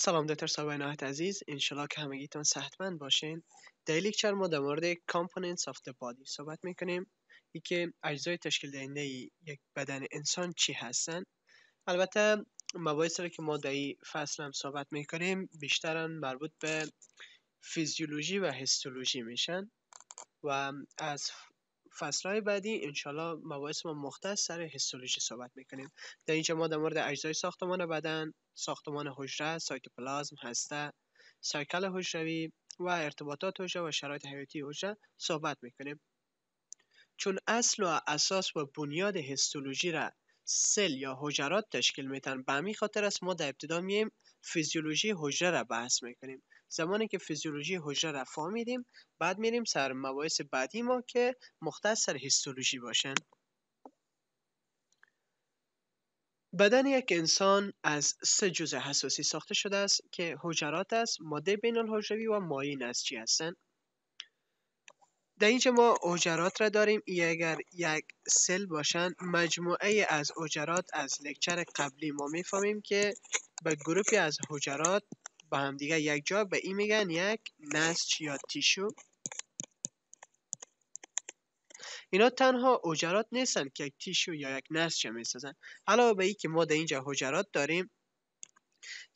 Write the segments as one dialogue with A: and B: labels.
A: سلام دکتر سابینات عزیز انشالله که همگیتون صحتمند باشین در لیکچر ما در مورد components آف دی بادی صحبت میکنیم کنیم که اجزای تشکیل دهنده یک بدن انسان چی هستن البته مباحثی که ما در این فصل هم صحبت میکنیم بیشتر مربوط به فیزیولوژی و هستولوژی میشن و از های بعدی انشالله مباحث ما مختص سر هستولوژی صحبت میکنیم در اینجا ما در مورد اجزای ساختمان بدن ساختمان حجره، سایتوپلازم، هسته، سایکل حجروی و ارتباطات حجره و شرایط حیاتی حجره صحبت میکنیم چون اصل و اساس و بنیاد هستولوژی را سل یا حجرات تشکیل میتن به همین خاطر است ما در ابتدا میایم فیزیولوژی حجره را بحث میکنیم زمانی که فیزیولوژی حجره را فهمیدیم بعد میریم سر مباحث بعدی ما که مختص هیستولوژی باشن بدن یک انسان از سه جزء حساسی ساخته شده است که حجرات است ماده بین الحجروی و مایع نسجی هستند در اینجا ما حجرات را داریم ای اگر یک سل باشند مجموعه از حجرات از لکچر قبلی ما میفهمیم که به گروپی از حجرات با همدیگه یک جا به این میگن یک نسج یا تیشو اینا تنها حجرات نیستن که یک تیشو یا یک نسج میسازن علاوه به اینکه ما در اینجا حجرات داریم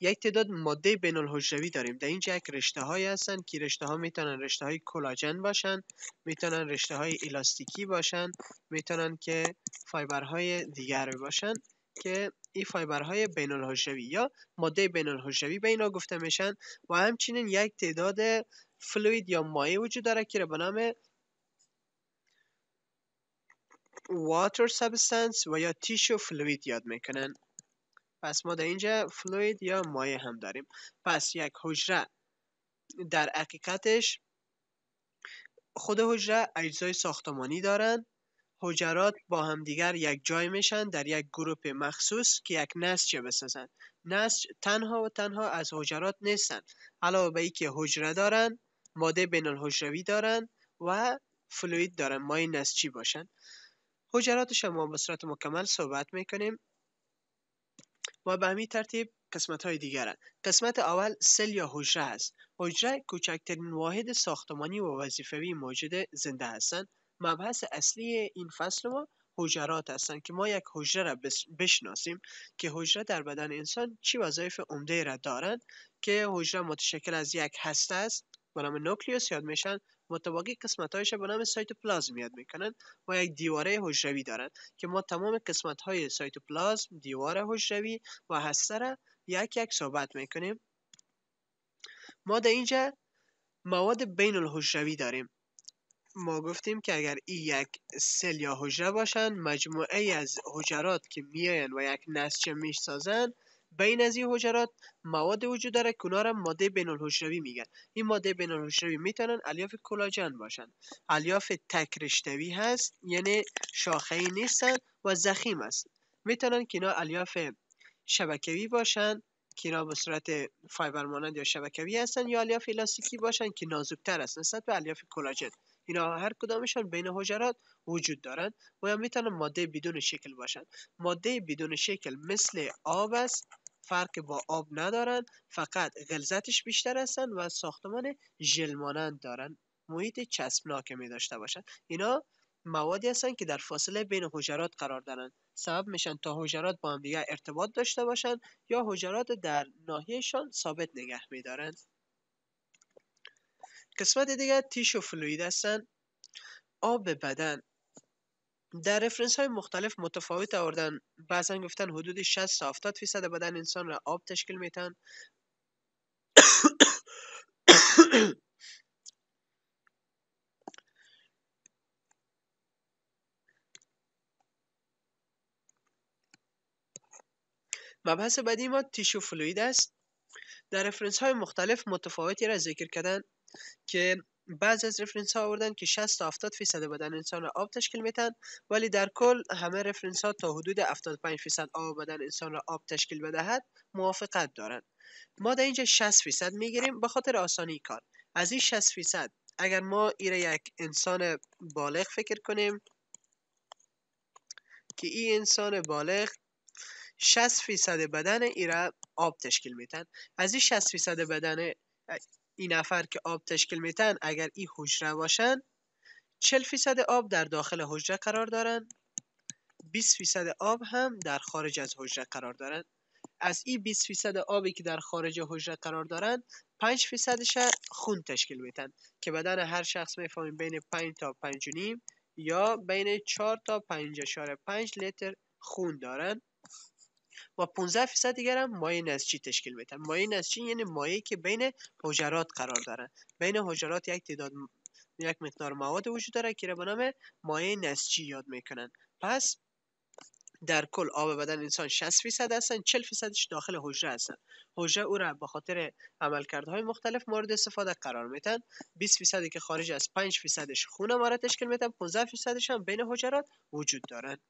A: یک تعداد ماده بین الحجروی داریم در اینجا یک رشته های هستن که رشته ها میتونن رشته های کلاژن باشن میتونن رشته های الاستیکی باشن میتونن که فایبر های دیگر باشن که این فایبرهای بین الحجروی یا ماده بین به اینا گفته میشن و همچنین یک تعداد فلوید یا مایع وجود داره که به نام water substance و یا tissue fluid یاد میکنن پس ما در اینجا فلوید یا مایع هم داریم پس یک حجره در حقیقتش خود حجره اجزای ساختمانی دارن حجرات با همدیگر یک جای میشن در یک گروپ مخصوص که یک نسج بسازن نسج تنها و تنها از حجرات نیستن علاوه به اینکه حجره دارن ماده بین الحجروی دارن و فلوید دارن مایع نسجی باشن حجرات شما به صورت مکمل صحبت میکنیم و به همین ترتیب قسمت های دیگر قسمت اول سل یا حجره است حجره کوچکترین واحد ساختمانی و وظیفوی موجود زنده هستند مبحث اصلی این فصل ما حجرات هستند که ما یک حجره را بشناسیم که حجره در بدن انسان چی وظایف عمده را دارند که حجره متشکل از یک هسته است به نام نوکلیوس یاد میشن متباقی هایش به نام سایتوپلازم یاد میکنن و یک دیواره حجروی دارند که ما تمام قسمت های سایتوپلازم دیواره حجروی و هسته را یک یک صحبت میکنیم ما در اینجا مواد بین الحجروی داریم ما گفتیم که اگر ای یک سل یا حجره باشن، مجموعه از حجرات که میاین و یک نسجه میسازن بین از این حجرات مواد وجود داره که را ماده بین الحجروی میگن این ماده بین الحجروی میتونن الیاف کلاجن باشن الیاف تکرشتوی هست یعنی شاخه ای نیستن و زخیم است میتونن که اینا الیاف شبکوی باشن که اینا به صورت فایبر مانند یا شبکوی هستن یا الیاف لاستیکی باشن که نازکتر است نسبت به الیاف کلاجن. اینا هر کدامشان بین حجرات وجود دارند و یا میتونن ماده بدون شکل باشند ماده بدون شکل مثل آب است فرق با آب ندارند، فقط غلظتش بیشتر هستند و ساختمان ژلمانند دارند. محیط چسبناک می داشته باشند. اینا موادی هستند که در فاصله بین حجرات قرار دارند سبب میشن تا حجرات با هم دیگر ارتباط داشته باشند یا حجرات در ناحیهشان ثابت نگه میدارند قسمت دیگر تیش و فلوید هستند آب بدن در رفرنس های مختلف متفاوت آوردن بعضا گفتن حدود 60 تا 70 فیصد بدن انسان را آب تشکیل میتن مبحث بعدی ما تیشو فلوید است در رفرنس های مختلف متفاوتی را ذکر کردن که بعضی از رفرنس ها آوردن که 60 تا 70 فیصد بدن انسان را آب تشکیل میتن ولی در کل همه رفرنس ها تا حدود 75 فیصد آب بدن انسان را آب تشکیل بدهد موافقت دارند ما در اینجا 60 فیصد میگیریم به خاطر آسانی کار از این 60 فیصد اگر ما ایره یک انسان بالغ فکر کنیم که این انسان بالغ 60 فیصد بدن ایره آب تشکیل میتن از این 60 فیصد بدن این نفر که آب تشکیل میتن اگر این حجره باشن 40 فیصد آب در داخل حجره قرار دارن 20 فیصد آب هم در خارج از حجره قرار دارن از این 20 فیصد آبی که در خارج حجره قرار دارن 5 فیصدش خون تشکیل میتن که بدن هر شخص میفهمیم بین 5 تا 5 نیم یا بین 4 تا 5.5 لیتر خون دارن و 15 درصد دیگر هم مایع نسجی تشکیل میتن مایع نسجی یعنی مایعی که بین حجرات قرار داره بین حجرات یک تعداد یک مقدار مواد وجود داره که به نام مایع نسجی یاد میکنن پس در کل آب بدن انسان 60 فیصد هستن 40 فیصدش داخل حجره هستن حجره او را به خاطر عملکردهای مختلف مورد استفاده قرار میتن 20 فیصدی که خارج از 5 فیصدش خون ما را تشکیل میتن 15 فیصدش هم بین حجرات وجود دارند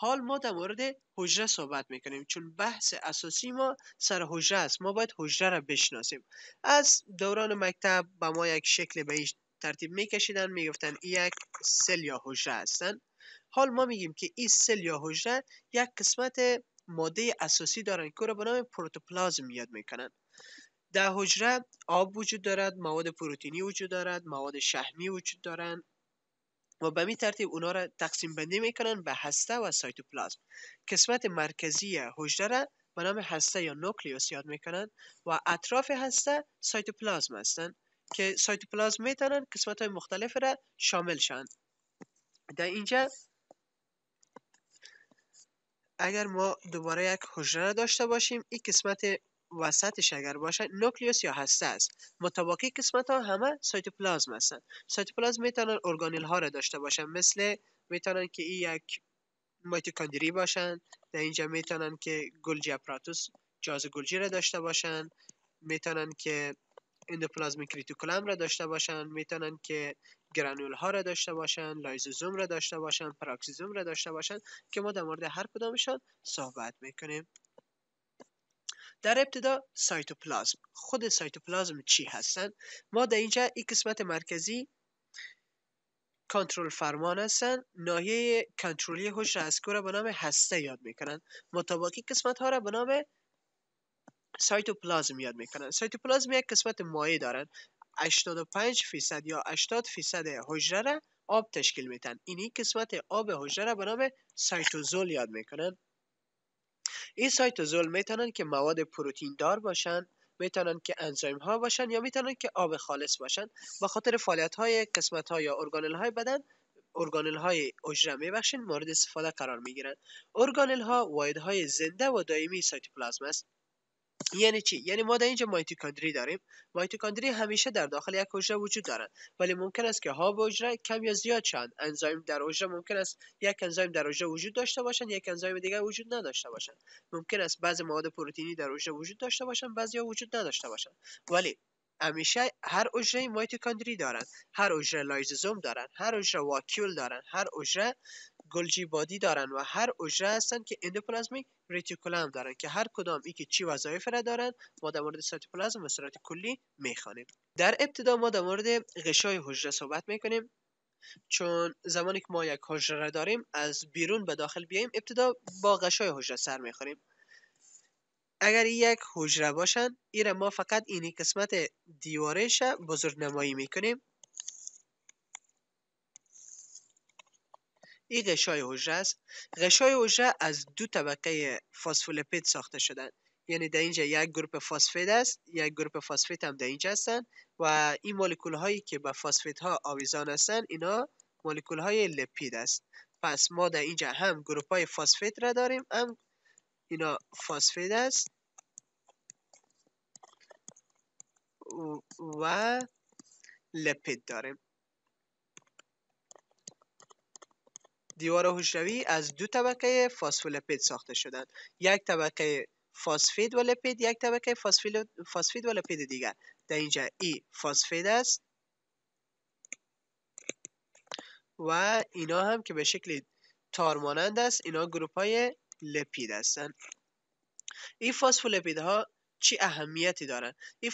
A: حال ما در مورد حجره صحبت میکنیم چون بحث اساسی ما سر حجره است ما باید حجره را بشناسیم از دوران مکتب با ما یک شکل به این ترتیب میکشیدن میگفتن این یک سل یا حجره هستن حال ما میگیم که این سل یا حجره یک قسمت ماده اساسی دارن که را به نام پروتوپلازم یاد میکنن در حجره آب وجود دارد مواد پروتئینی وجود دارد مواد شحمی وجود دارند و به این ترتیب اونا را تقسیم بندی میکنن به هسته و سایتوپلازم قسمت مرکزی حجره را به نام هسته یا نوکلیوس یاد میکنن و اطراف هسته سایتوپلازم هستند که سایتوپلازم میتونن قسمت های مختلف را شامل شن. در اینجا اگر ما دوباره یک حجره داشته باشیم این قسمت وسطش اگر باشه نوکلیوس یا هسته است متباقی قسمت ها همه سایتوپلازم هستند سایتوپلازم میتونن ارگانیل ها را داشته باشن مثل میتونن که این یک میتوکاندری باشن در اینجا میتونن که گلجی اپراتوس جاز گلجی را داشته باشن میتونن که اندوپلازمی کریتوکولم را داشته باشن میتونن که گرانول ها را داشته باشن لایزوزوم را داشته باشن پراکسیزوم را داشته باشن که ما در مورد هر کدامشان صحبت میکنیم در ابتدا سایتوپلازم خود سایتوپلازم چی هستن؟ ما در اینجا این قسمت مرکزی کنترل فرمان هستن. ناحیه کنترلی هوش اسکو را به نام هسته یاد میکنن. مطابقی قسمت ها را به نام سایتوپلازم یاد میکنن سایتوپلازم یک قسمت مایع دارن. 85 فیصد یا 80 فیصد حجره را آب تشکیل میتن این این قسمت آب حجره را به نام سایتوزول یاد میکنن این سایتوزول میتونن که مواد پروتین دار باشن میتونن که انزایم ها باشن یا میتونن که آب خالص باشن با خاطر فعالیت های قسمت ها یا ارگانل های بدن ارگانل های اجره میبخشین مورد استفاده قرار میگیرن ارگانل ها واحد های زنده و دائمی سایتوپلازم است یعنی چی یعنی ما در اینجا مایتوکاندری داریم مایتوکاندری همیشه در داخل یک حجره وجود دارند ولی ممکن است که ها حجره کم یا زیاد شوند انزایم در حجره ممکن است یک انزایم در حجره وجود داشته باشند یک انزایم دیگر وجود نداشته باشند ممکن است بعضی مواد پروتئینی در حجره وجود داشته باشند بعضی ها وجود نداشته باشند ولی همیشه هر حجره مایتوکاندری دارند هر حجره لایزوزوم دارند هر حجره واکیول دارند هر حجره گلجی بادی دارن و هر اجره هستن که اندوپلازمیک ریتیکولم دارن که هر کدام که چی وظایف را دارن ما در مورد سایتوپلازم و صورت کلی میخوانیم در ابتدا ما در مورد غشای حجره صحبت میکنیم چون زمانی که ما یک حجره داریم از بیرون به داخل بیایم ابتدا با غشای حجره سر میخوریم اگر یک حجره باشن ایره ما فقط اینی قسمت دیوارش بزرگ نمایی میکنیم این غشای حجره است غشای حجره از دو طبقه فاسفولیپید ساخته شدن یعنی در اینجا یک گروپ فاسفید است یک گروپ فاسفید هم در اینجا هستند و این مولکول هایی که به فاسفید ها آویزان هستند اینا مولکول های لپید است پس ما در اینجا هم گروپ های فاسفید را داریم هم اینا فاسفید است و لپید داریم دیوار هوشروی از دو طبقه فاسفولپید ساخته شدند یک طبقه فاسفید و لپید یک طبقه فاسفید و لپید دیگر در اینجا ای فاسفید است و اینا هم که به شکل تارمانند است اینا گروپ های لپید هستند این فاسفولپید چی اهمیتی دارن؟ این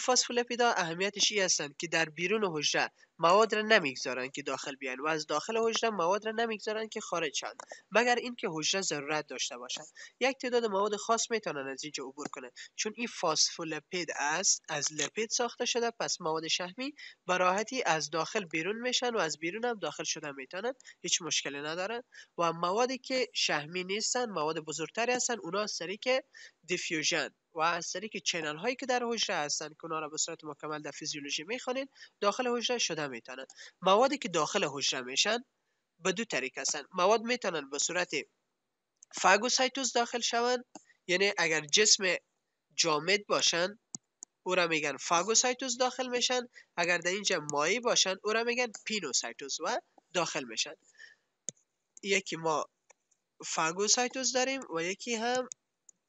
A: اهمیتش ای هستن که در بیرون حجره مواد را نمیگذارن که داخل بیان و از داخل حجره مواد را نمیگذارن که خارج شن. مگر اینکه حجره ضرورت داشته باشن یک تعداد مواد خاص میتونن از اینجا عبور کنند چون این فاسفولپید است از لپید ساخته شده پس مواد شحمی به راحتی از داخل بیرون میشن و از بیرون هم داخل شده میتونن هیچ مشکلی ندارن و موادی که شحمی نیستن مواد بزرگتری هستن اونا سری که دیفیوژن و از طریق چنل هایی که در حجره هستن که اونها را به صورت مکمل در فیزیولوژی میخوانید داخل حجره شده میتونن موادی که داخل حجره میشن به دو طریق هستن مواد میتونن به صورت فاگوسایتوز داخل شوند یعنی اگر جسم جامد باشن او را میگن فاگوسایتوز داخل میشن اگر در اینجا مایی باشن او را میگن پینوسایتوز و داخل میشن یکی ما فاگوسایتوز داریم و یکی هم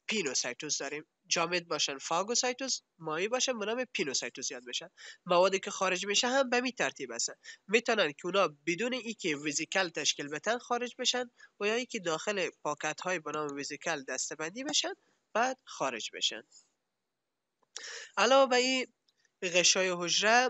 A: پینوسایتوز داریم جامد باشن فاگوسایتوز مایی باشن به نام پینوسایتوز یاد بشن موادی که خارج میشه هم به می ترتیب هستن میتونن که اونا بدون که ویزیکل تشکیل بتن خارج بشن و یا که داخل پاکت های به نام ویزیکل دستبندی بشن بعد خارج بشن علاوه به این غشای حجره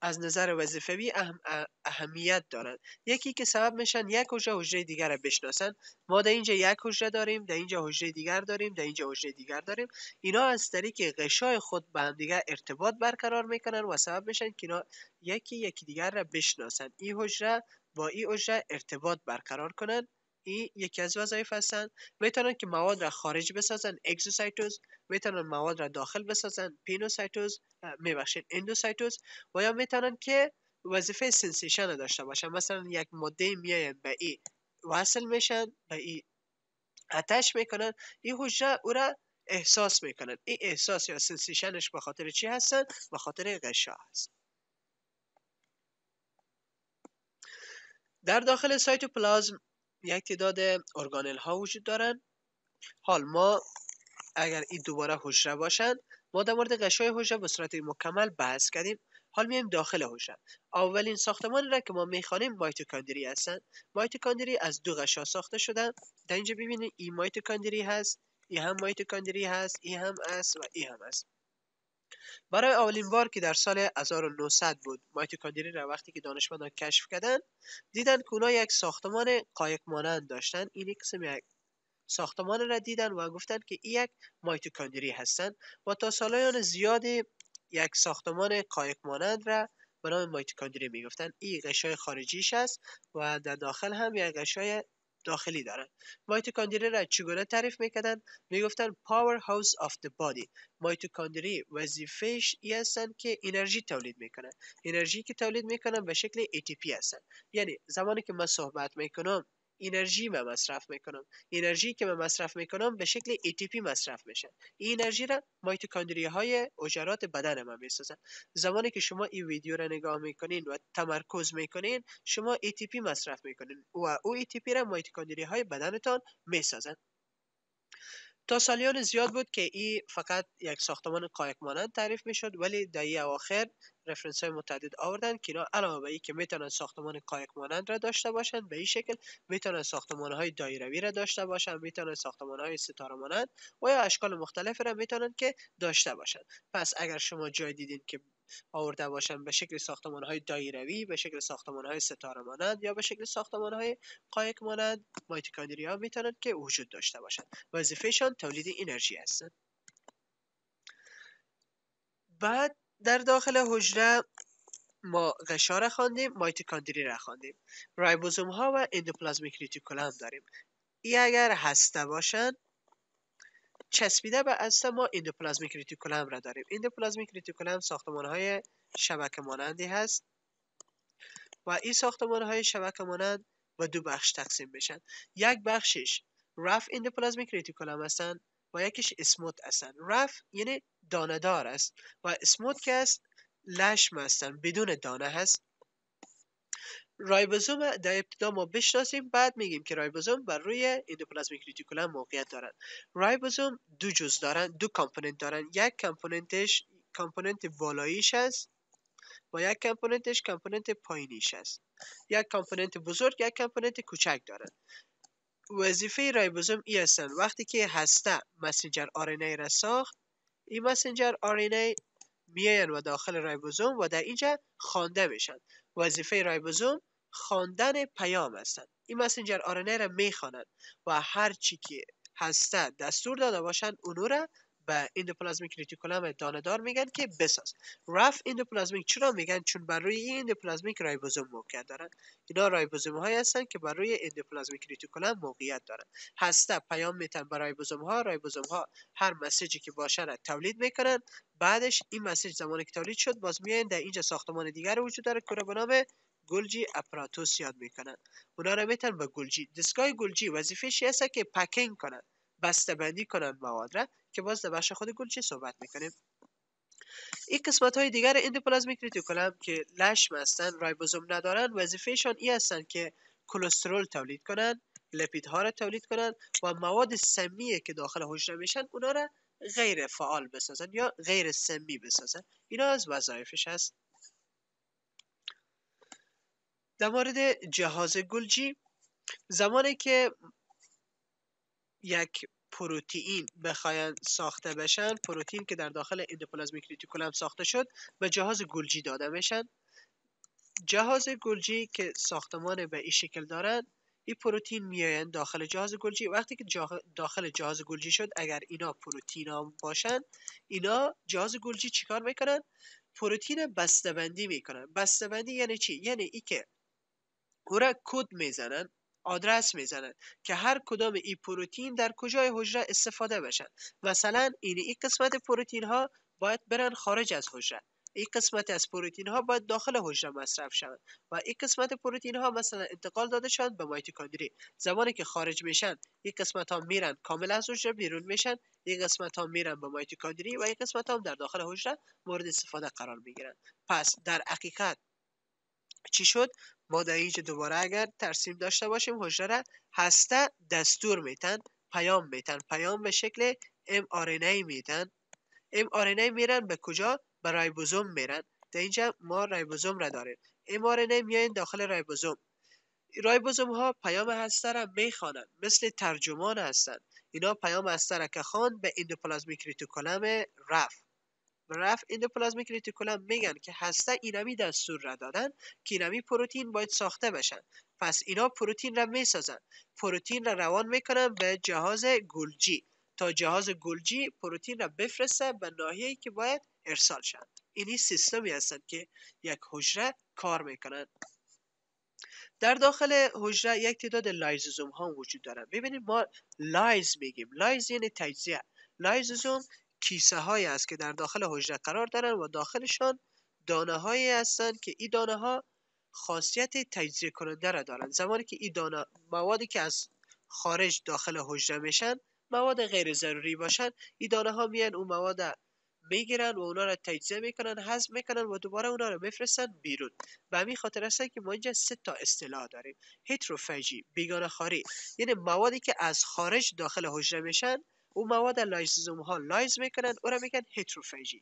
A: از نظر وظیفوی اهم اهمیت دارند یکی که سبب میشن یک حجره حجره دیگر را بشناسن ما در اینجا یک حجره داریم در اینجا حجره دیگر داریم در اینجا حجره دیگر داریم اینا از طریق غشای خود به هم دیگر ارتباط برقرار میکنن و سبب میشن که اینا یکی یکی دیگر را بشناسن این حجره با این حجره ارتباط برقرار کنن این یکی از وظایف هستند میتونن که مواد را خارج بسازن اگزوسایتوز میتونن مواد را داخل بسازن پینوسایتوز میبخشید اندوسایتوز و یا میتونن که وظیفه سنسیشن داشته باشن مثلا یک ماده میاین به ای وصل میشن به ای اتش میکنن این حجره او را احساس میکنن این احساس یا سنسیشنش به خاطر چی هستن به خاطر غشا هست در داخل سایتوپلازم یک تعداد ارگانل ها وجود دارن حال ما اگر این دوباره حجره باشند ما در مورد غشای حجره به صورت مکمل بحث کردیم حال میایم داخل حجره اولین ساختمان را که ما میخوانیم مایتوکاندری هستن مایتوکاندری از دو غشا ساخته شدن در اینجا ببینید این مایتوکاندری هست این هم مایتوکاندری هست این هم است و این هم است برای اولین بار که در سال 1900 بود مایتوکاندری را وقتی که دانشمندان کشف کردند دیدن که اونها یک ساختمان قایق مانند داشتن. این قسم یک ساختمان را دیدن و گفتند که این یک مایتوکاندری هستند و تا سالیان زیاد یک ساختمان قایق مانند را به نام مایتوکاندری میگفتند این غشای خارجیش است و در داخل هم یک غشای داخلی دارن مایتوکاندری را چگونه تعریف میکردن میگفتن پاور هاوس آف د بادی مایتوکاندری وظیفهش ای هستن که انرژی تولید میکنند انرژی که تولید میکنن به شکل ATP هستن یعنی زمانی که من صحبت میکنم انرژی من مصرف میکنم انرژی که من مصرف میکنم به شکل ATP مصرف میشه این انرژی را مایتوکاندری های اجرات بدن ما میسازن زمانی که شما این ویدیو را نگاه میکنین و تمرکز میکنین شما ATP مصرف میکنین و او ATP را مایتوکاندری های بدنتان میسازن تا سالیان زیاد بود که این فقط یک ساختمان قایق مانند تعریف شد ولی در این اواخر رفرنس های متعدد آوردن که اینا علاوه بر که میتونن ساختمان قایق مانند را داشته باشند به این شکل میتونن ساختمان های دایروی را داشته باشند میتونن ساختمان های ستاره مانند و یا اشکال مختلف را میتونن که داشته باشند پس اگر شما جای دیدین که آورده باشند به شکل های دایروی به شکل های ستاره مانند یا به شکل های قایق مانند مایتوکاندریا میتونند که وجود داشته باشند وظیفهشان تولید انرژی هستند بعد در داخل حجره ما غشا را خواندیم مایتوکاندری را خواندیم رایبوزوم ها و اندوپلازمیک ریتیکولم هم داریم ای اگر هسته باشند چسبیده به است ما اندوپلازمیک ریتیکولم را داریم اندوپلازمیک ریتیکولم ساختمان های شبکه مانندی هست و این ساختمان های شبکه مانند و دو بخش تقسیم میشن یک بخشش رف اندوپلازمیک ریتیکولم هستن و یکیش اسموت هستن رف یعنی دانه دار است و اسموت که است لشم هستن بدون دانه هست رایبوزوم در ابتدا ما بشناسیم بعد میگیم که رایبوزوم بر روی اندوپلازمیک ریتیکولم موقعیت دارن. رایبوزوم دو جز دارن دو کامپوننت دارن. یک کامپوننتش کامپوننت والاییش است و یک کامپوننتش کامپوننت پایینیش است یک کامپوننت بزرگ یک کامپوننت کوچک دارن. وظیفه رایبوزوم ای هستند وقتی که هسته مسنجر آرنه را ساخت این مسنجر میاین و داخل رایبوزوم و در اینجا خوانده میشن وظیفه رایبوزوم خواندن پیام هستند این مسنجر آرنه را میخوانند و هر چی که هسته دستور داده باشند اونو را و ایندوپلازمیک ریتیکولم داندار میگن که بساز رف ایندوپلازمیک چرا میگن چون بر روی این اندوپلازمیک رایبوزوم موقعیت دارن اینا رایبوزوم هایی هستن که بر روی ایندوپلازمیک ریتیکولم موقعیت دارن هسته پیام میتن برای رایبوزوم ها رایبوزوم ها هر مسیجی که را تولید میکنن بعدش این مسیج زمانی که تولید شد باز میاین در اینجا ساختمان دیگر وجود داره که به نام گلجی اپراتوس یاد میکنن اونا رو میتن به گلجی دستگاه گلجی وظیفه هست که پکینگ کنن بسته بندی کنن مواد را که باز در بخش خود گلچه صحبت میکنیم این قسمت های دیگر اندوپلازمیک ریتیکولم که لشم هستن رایبوزوم ندارن وظیفهشان ای هستن که کلسترول تولید کنن ها را تولید کنن و مواد سمیه که داخل حجره میشن اونا را غیر فعال بسازن یا غیر سمی بسازن اینا از وظایفش هست در مورد جهاز گلجی زمانی که یک پروتئین بخواین ساخته بشن پروتئین که در داخل اندوپلازمیک ریتیکولم ساخته شد به جهاز گلجی داده میشن جهاز گلجی که ساختمان به این شکل دارن این پروتئین میاین داخل جهاز گلجی وقتی که داخل جهاز گلجی شد اگر اینا پروتئین ها باشن اینا جهاز گلجی چیکار میکنن پروتئین بسته‌بندی میکنن بندی یعنی چی یعنی ای که کد میزنن آدرس میزنن که هر کدام ای پروتین در کجای حجره استفاده بشن مثلا این ای قسمت پروتین ها باید برن خارج از حجره این قسمت از پروتئین ها باید داخل حجره مصرف شوند و این قسمت پروتین ها مثلا انتقال داده شوند به مایتوکاندری زمانی که خارج میشن این قسمت ها میرن کامل از حجره بیرون میشن این قسمت ها میرن به مایتوکاندری و این قسمت ها در داخل حجره مورد استفاده قرار میگیرن پس در حقیقت چی شد ما در اینجا دوباره اگر ترسیم داشته باشیم حجره را هسته دستور میتن پیام میتن پیام به شکل mRNA میتن mRNA میرن به کجا به رایبوزوم میرن در اینجا ما رایبوزوم را داریم mRNA میاین داخل رایبوزوم رایبوزوم ها پیام هسته را میخوانند مثل ترجمان هستند اینا پیام هسته را که خوان به اندوپلازمیک ریتوکولم رفت رفع اندوپلازمیک ریتیکولم میگن که هسته اینمی دستور را دادن که اینمی پروتین باید ساخته بشن پس اینا پروتین را میسازن پروتین را روان میکنن به جهاز گلجی تا جهاز گلجی پروتین را بفرسته به ناحیه‌ای که باید ارسال شد اینی سیستمی هستند که یک حجره کار میکنن در داخل حجره یک تعداد لایزوزوم ها وجود دارن ببینید ما لایز میگیم لایز یعنی تجزیه لایزوزوم کیسه هایی است که در داخل حجره قرار دارن و داخلشان دانه هایی هستند که این دانه ها خاصیت تجزیه کننده را دارند زمانی که این دانه موادی که از خارج داخل حجره میشن مواد غیر ضروری باشن این دانه ها میان اون مواد میگیرن و اونا را تجزیه میکنن هضم میکنن و دوباره اونا را میفرستن بیرون به همین خاطر است که ما اینجا سه تا اصطلاح داریم هتروفاجی بیگانه خاری یعنی موادی که از خارج داخل حجره میشن او مواد لایززوم ها لایز میکنن او را میگن هتروفاجی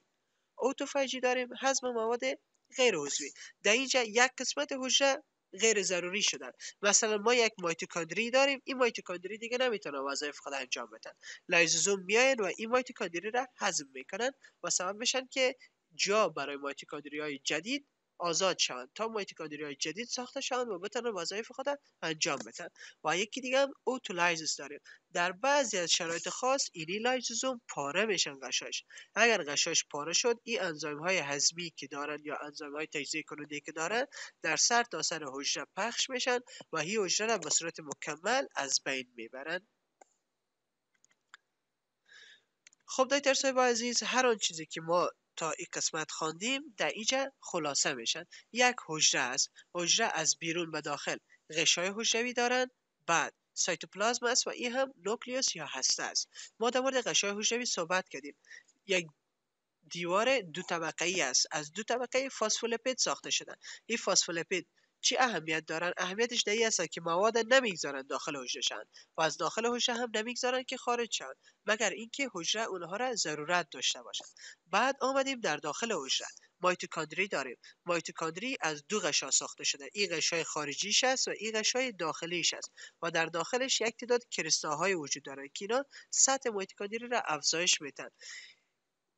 A: اوتوفاژی داریم هضم مواد غیر عضوی در اینجا یک قسمت حجره غیر ضروری شدن مثلا ما یک مایتوکاندری داریم این مایتوکاندری دیگه نمیتونه وظایف خود انجام بده. لایزوزوم میاین و این مایتوکاندری را هضم میکنن و سبب میشن که جا برای مایتوکاندری های جدید آزاد شوند تا محیط کادری های جدید ساخته شوند و بتوانند وظایف خود انجام بدن و یکی دیگه هم اوتولایزس داریم در بعضی از شرایط خاص لایزوزوم پاره میشن قشاش اگر قشاش پاره شد این انزایم های هضمی که دارن یا انزایم های تجزیه کننده که دارن در سر تا سر حجره پخش میشن و هی حجره را به صورت مکمل از بین میبرن خب دایتر صاحب عزیز هر آن چیزی که ما تا این قسمت خواندیم در اینجا خلاصه میشن یک حجره است حجره از بیرون به داخل غشای حجروی دارند بعد سایتوپلازم است و این هم نوکلیوس یا هسته است ما در مورد غشای حجروی صحبت کردیم یک دیوار دو طبقه ای است از دو طبقه فاسفولپید ساخته شده این فسفولیپید چی اهمیت دارن اهمیتش در این که مواد نمیگذارن داخل حجره و از داخل حجره هم نمیگذارن که خارج شن مگر اینکه حجره اونها را ضرورت داشته باشد بعد آمدیم در داخل حجره مایتوکاندری داریم مایتوکاندری از دو قشا ساخته شده این قشای خارجیش است و این قشای داخلیش است و در داخلش یک تعداد کریستاهای وجود داره که اینا سطح مایتوکاندری را افزایش میدن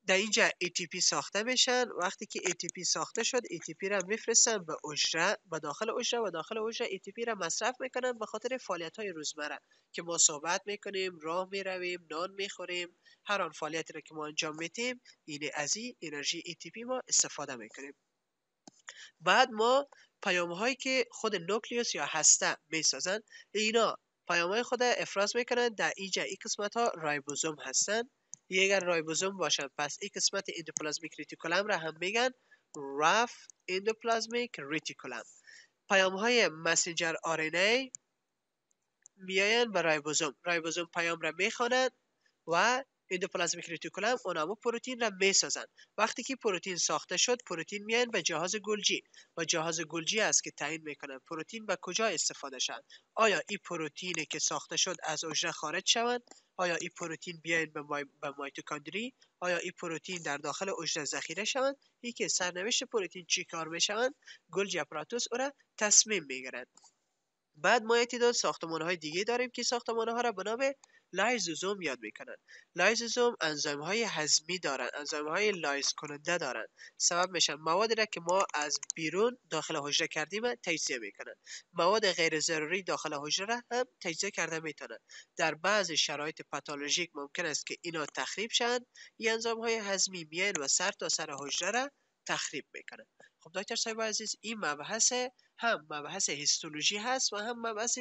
A: در اینجا ATP ساخته بشن وقتی که ATP ساخته شد ATP را میفرستن به اجره به داخل اجره و داخل اجره ATP را مصرف میکنن به خاطر فعالیت های روزمره که ما صحبت میکنیم راه میرویم نان میخوریم هر آن فعالیتی را که ما انجام میدیم این از این انرژی ATP ما استفاده میکنیم بعد ما پیام هایی که خود نوکلیوس یا هسته میسازن اینا پیام های خود افراز میکنن در اینجا ای قسمت ها رایبوزوم هستن یه رایبوزوم باشن پس این قسمت اندوپلازمیک ریتیکولم را هم میگن رف اندوپلازمیک ریتیکولم پیام های مسنجر آرینه میاین به رایبوزوم رایبوزوم پیام را میخوانند و اندوپلازمیک ریتیکولم اونامو پروتین را میسازند. وقتی که پروتین ساخته شد پروتین میان به جهاز گلجی و جهاز گلجی است که تعیین میکنن پروتین به کجا استفاده شد آیا این پروتینی که ساخته شد از اجره خارج شوند آیا این پروتین بیاین به, مای... مایتوکاندری آیا این پروتین در داخل اجره ذخیره شوند این که سرنوشت پروتین چی کار میشوند گلجی اپراتوس او را تصمیم میگیرند بعد ما ساختمان های دیگه داریم که ساختمان ها را لایزوزوم یاد میکنن لایزوزوم انزیم های هضمی دارند انزیم های لایز کننده دارند سبب میشن موادی را که ما از بیرون داخل حجره کردیم تجزیه میکنن مواد غیر ضروری داخل حجره را هم تجزیه کرده میتونن در بعض شرایط پاتولوژیک ممکن است که اینا تخریب شوند این انزیم های هضمی میان و سر تا سر حجره را تخریب میکنن خب دکتر صاحب عزیز این مبحث هم مبحث هیستولوژی هست و هم مبحث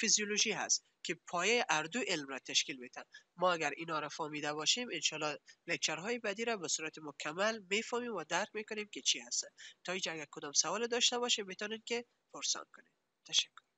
A: فیزیولوژی هست که پایه اردو علم را تشکیل میتن ما اگر اینا را فهمیده باشیم انشالله لکچرهای بعدی را به صورت مکمل میفهمیم و درک میکنیم که چی هست تا اینجا اگر کدام سوال داشته باشه میتونید که پرسان کنید تشکر